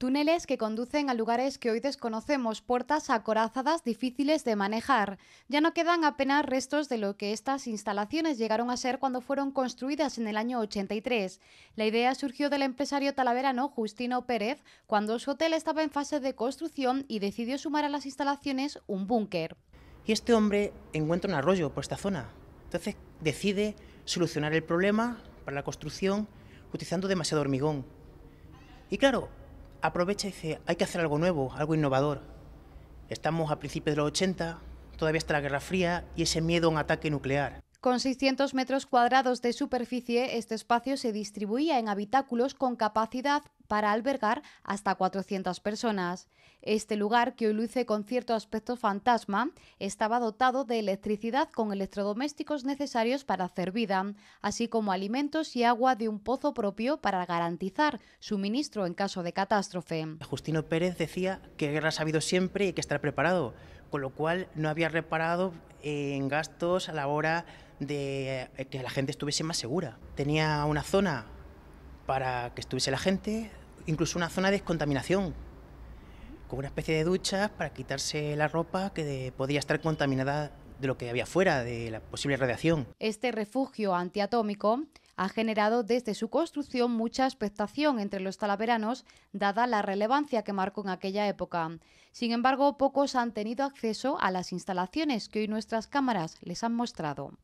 Túneles que conducen a lugares que hoy desconocemos, puertas acorazadas difíciles de manejar. Ya no quedan apenas restos de lo que estas instalaciones llegaron a ser cuando fueron construidas en el año 83. La idea surgió del empresario talaverano Justino Pérez cuando su hotel estaba en fase de construcción y decidió sumar a las instalaciones un búnker. Y este hombre encuentra un arroyo por esta zona. Entonces decide solucionar el problema para la construcción utilizando demasiado hormigón. Y claro, aprovecha y dice, hay que hacer algo nuevo, algo innovador. Estamos a principios de los 80, todavía está la Guerra Fría y ese miedo a un ataque nuclear. Con 600 metros cuadrados de superficie, este espacio se distribuía en habitáculos con capacidad para albergar hasta 400 personas. Este lugar, que hoy luce con cierto aspecto fantasma, estaba dotado de electricidad con electrodomésticos necesarios para hacer vida, así como alimentos y agua de un pozo propio para garantizar suministro en caso de catástrofe. Justino Pérez decía que guerra ha sabido siempre y que estar preparado con lo cual no había reparado eh, en gastos a la hora de eh, que la gente estuviese más segura. Tenía una zona para que estuviese la gente, incluso una zona de descontaminación, con una especie de ducha para quitarse la ropa que podía estar contaminada de lo que había fuera, de la posible radiación. Este refugio antiatómico ha generado desde su construcción mucha expectación entre los talaveranos, dada la relevancia que marcó en aquella época. Sin embargo, pocos han tenido acceso a las instalaciones que hoy nuestras cámaras les han mostrado.